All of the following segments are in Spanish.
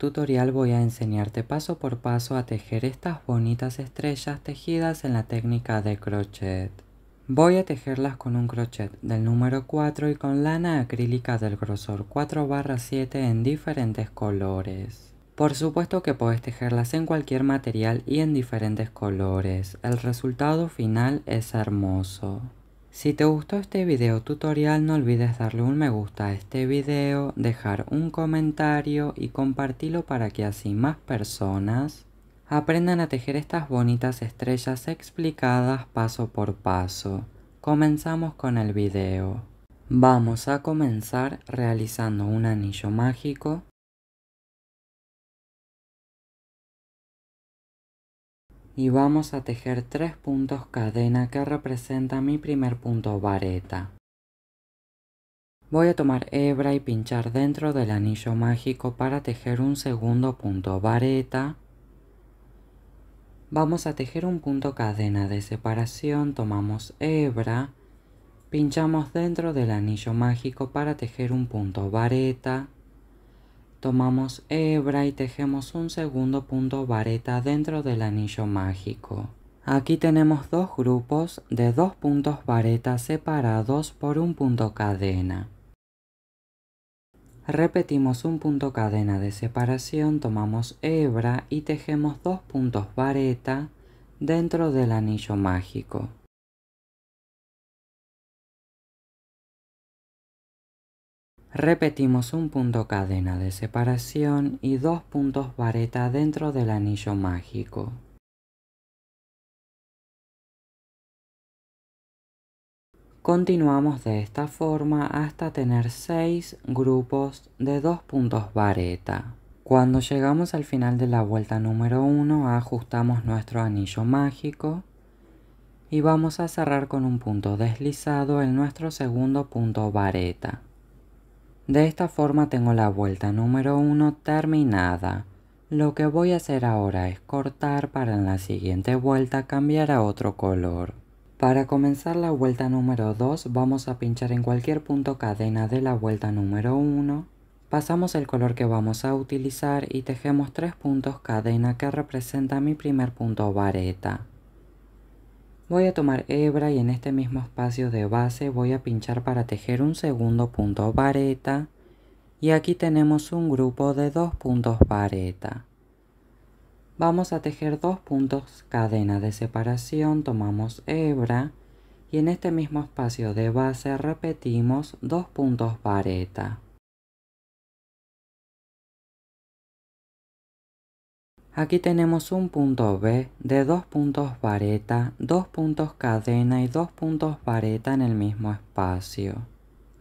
tutorial voy a enseñarte paso por paso a tejer estas bonitas estrellas tejidas en la técnica de crochet. Voy a tejerlas con un crochet del número 4 y con lana acrílica del grosor 4 barra 7 en diferentes colores. Por supuesto que puedes tejerlas en cualquier material y en diferentes colores. El resultado final es hermoso. Si te gustó este video tutorial no olvides darle un me gusta a este video, dejar un comentario y compartirlo para que así más personas aprendan a tejer estas bonitas estrellas explicadas paso por paso. Comenzamos con el video. Vamos a comenzar realizando un anillo mágico y vamos a tejer tres puntos cadena que representa mi primer punto vareta. Voy a tomar hebra y pinchar dentro del anillo mágico para tejer un segundo punto vareta. Vamos a tejer un punto cadena de separación, tomamos hebra, pinchamos dentro del anillo mágico para tejer un punto vareta. Tomamos hebra y tejemos un segundo punto vareta dentro del anillo mágico. Aquí tenemos dos grupos de dos puntos vareta separados por un punto cadena. Repetimos un punto cadena de separación, tomamos hebra y tejemos dos puntos vareta dentro del anillo mágico. Repetimos un punto cadena de separación y dos puntos vareta dentro del anillo mágico. Continuamos de esta forma hasta tener seis grupos de dos puntos vareta. Cuando llegamos al final de la vuelta número 1 ajustamos nuestro anillo mágico y vamos a cerrar con un punto deslizado en nuestro segundo punto vareta. De esta forma tengo la vuelta número 1 terminada. Lo que voy a hacer ahora es cortar para en la siguiente vuelta cambiar a otro color. Para comenzar la vuelta número 2 vamos a pinchar en cualquier punto cadena de la vuelta número 1. Pasamos el color que vamos a utilizar y tejemos tres puntos cadena que representa mi primer punto vareta. Voy a tomar hebra y en este mismo espacio de base voy a pinchar para tejer un segundo punto vareta. Y aquí tenemos un grupo de dos puntos vareta. Vamos a tejer dos puntos cadena de separación, tomamos hebra y en este mismo espacio de base repetimos dos puntos vareta. Aquí tenemos un punto B de dos puntos vareta, dos puntos cadena y dos puntos vareta en el mismo espacio.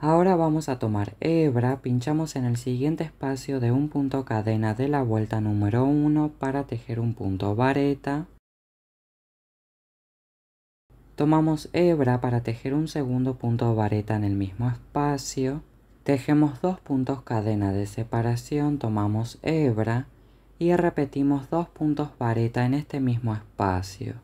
Ahora vamos a tomar hebra, pinchamos en el siguiente espacio de un punto cadena de la vuelta número 1 para tejer un punto vareta. Tomamos hebra para tejer un segundo punto vareta en el mismo espacio. Tejemos dos puntos cadena de separación, tomamos hebra y repetimos dos puntos vareta en este mismo espacio.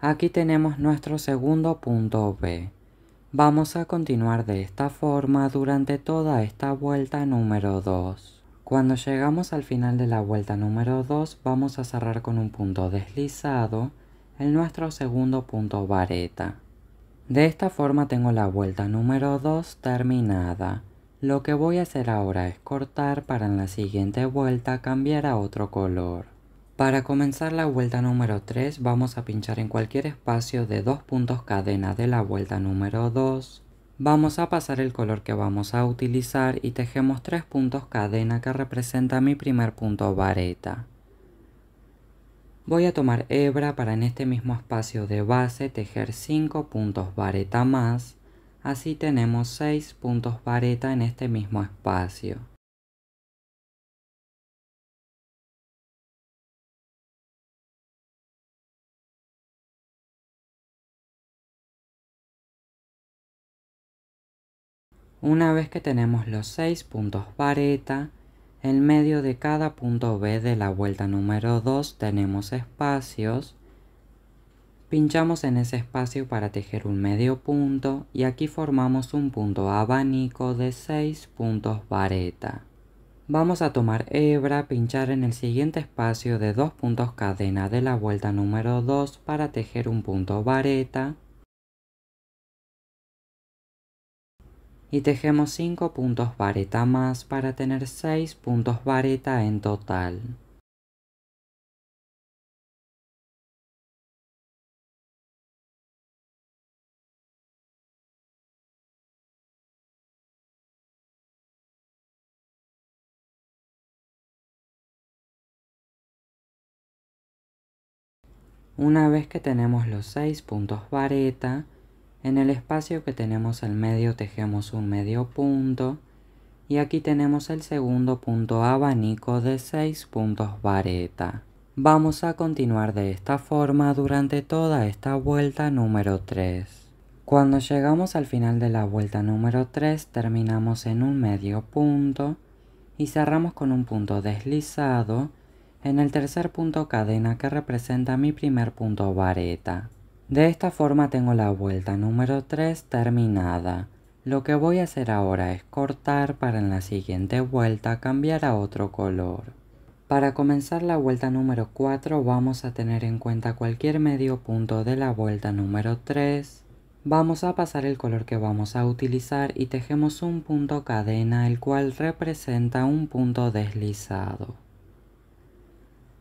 Aquí tenemos nuestro segundo punto B. Vamos a continuar de esta forma durante toda esta vuelta número 2. Cuando llegamos al final de la vuelta número 2 vamos a cerrar con un punto deslizado en nuestro segundo punto vareta. De esta forma tengo la vuelta número 2 terminada. Lo que voy a hacer ahora es cortar para en la siguiente vuelta cambiar a otro color. Para comenzar la vuelta número 3 vamos a pinchar en cualquier espacio de dos puntos cadena de la vuelta número 2. Vamos a pasar el color que vamos a utilizar y tejemos tres puntos cadena que representa mi primer punto vareta. Voy a tomar hebra para en este mismo espacio de base tejer 5 puntos vareta más, así tenemos 6 puntos vareta en este mismo espacio. Una vez que tenemos los 6 puntos vareta, en medio de cada punto B de la vuelta número 2 tenemos espacios. Pinchamos en ese espacio para tejer un medio punto y aquí formamos un punto abanico de 6 puntos vareta. Vamos a tomar hebra, pinchar en el siguiente espacio de 2 puntos cadena de la vuelta número 2 para tejer un punto vareta y tejemos 5 puntos vareta más para tener 6 puntos vareta en total. Una vez que tenemos los 6 puntos vareta, en el espacio que tenemos al medio tejemos un medio punto y aquí tenemos el segundo punto abanico de 6 puntos vareta. Vamos a continuar de esta forma durante toda esta vuelta número 3. Cuando llegamos al final de la vuelta número 3 terminamos en un medio punto y cerramos con un punto deslizado en el tercer punto cadena que representa mi primer punto vareta. De esta forma tengo la vuelta número 3 terminada. Lo que voy a hacer ahora es cortar para en la siguiente vuelta cambiar a otro color. Para comenzar la vuelta número 4 vamos a tener en cuenta cualquier medio punto de la vuelta número 3. Vamos a pasar el color que vamos a utilizar y tejemos un punto cadena el cual representa un punto deslizado.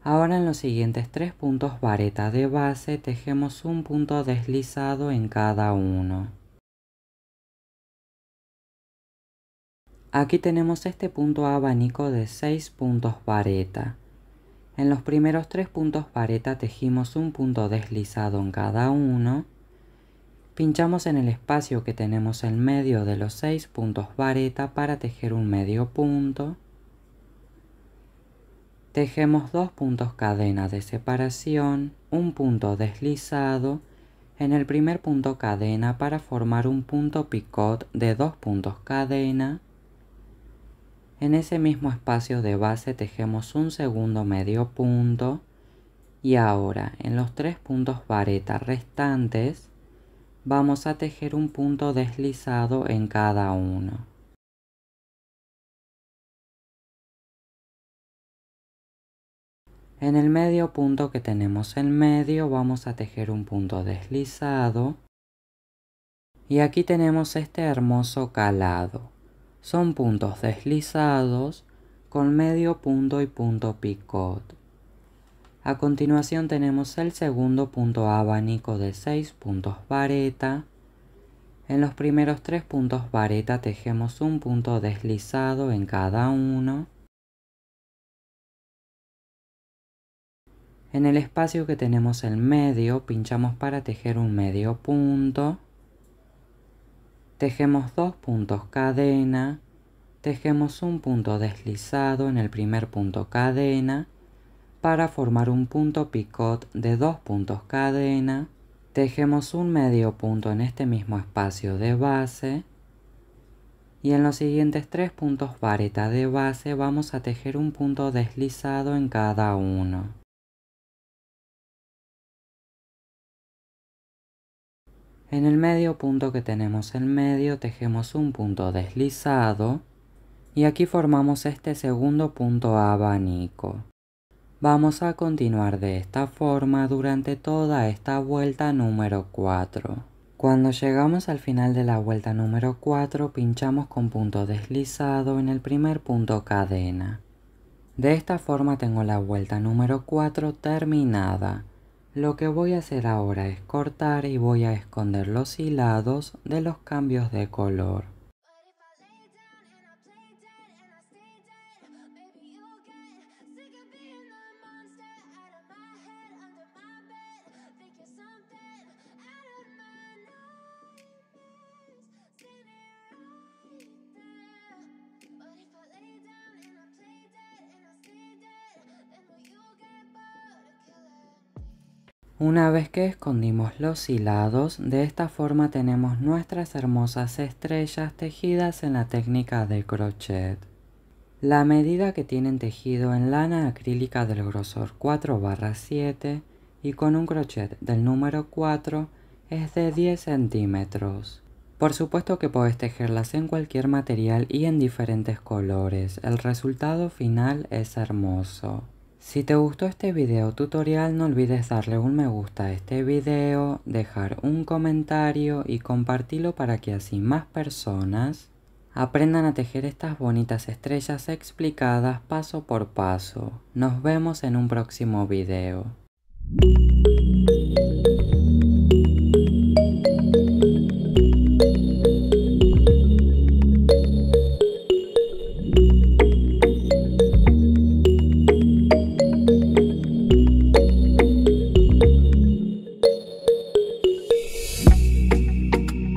Ahora en los siguientes tres puntos vareta de base tejemos un punto deslizado en cada uno. Aquí tenemos este punto abanico de 6 puntos vareta. En los primeros tres puntos vareta tejimos un punto deslizado en cada uno. Pinchamos en el espacio que tenemos en medio de los 6 puntos vareta para tejer un medio punto. Tejemos dos puntos cadena de separación, un punto deslizado en el primer punto cadena para formar un punto picot de dos puntos cadena. En ese mismo espacio de base tejemos un segundo medio punto y ahora en los tres puntos vareta restantes vamos a tejer un punto deslizado en cada uno. En el medio punto que tenemos en medio vamos a tejer un punto deslizado. Y aquí tenemos este hermoso calado. Son puntos deslizados con medio punto y punto picot. A continuación tenemos el segundo punto abanico de seis puntos vareta. En los primeros tres puntos vareta tejemos un punto deslizado en cada uno. En el espacio que tenemos el medio, pinchamos para tejer un medio punto. Tejemos dos puntos cadena. Tejemos un punto deslizado en el primer punto cadena para formar un punto picot de dos puntos cadena. Tejemos un medio punto en este mismo espacio de base y en los siguientes tres puntos vareta de base vamos a tejer un punto deslizado en cada uno. En el medio punto que tenemos en medio tejemos un punto deslizado y aquí formamos este segundo punto abanico. Vamos a continuar de esta forma durante toda esta vuelta número 4. Cuando llegamos al final de la vuelta número 4 pinchamos con punto deslizado en el primer punto cadena. De esta forma tengo la vuelta número 4 terminada. Lo que voy a hacer ahora es cortar y voy a esconder los hilados de los cambios de color. Una vez que escondimos los hilados, de esta forma tenemos nuestras hermosas estrellas tejidas en la técnica de crochet. La medida que tienen tejido en lana acrílica del grosor 4 7 y con un crochet del número 4 es de 10 centímetros. Por supuesto que puedes tejerlas en cualquier material y en diferentes colores, el resultado final es hermoso. Si te gustó este video tutorial no olvides darle un me gusta a este video, dejar un comentario y compartirlo para que así más personas aprendan a tejer estas bonitas estrellas explicadas paso por paso. Nos vemos en un próximo video.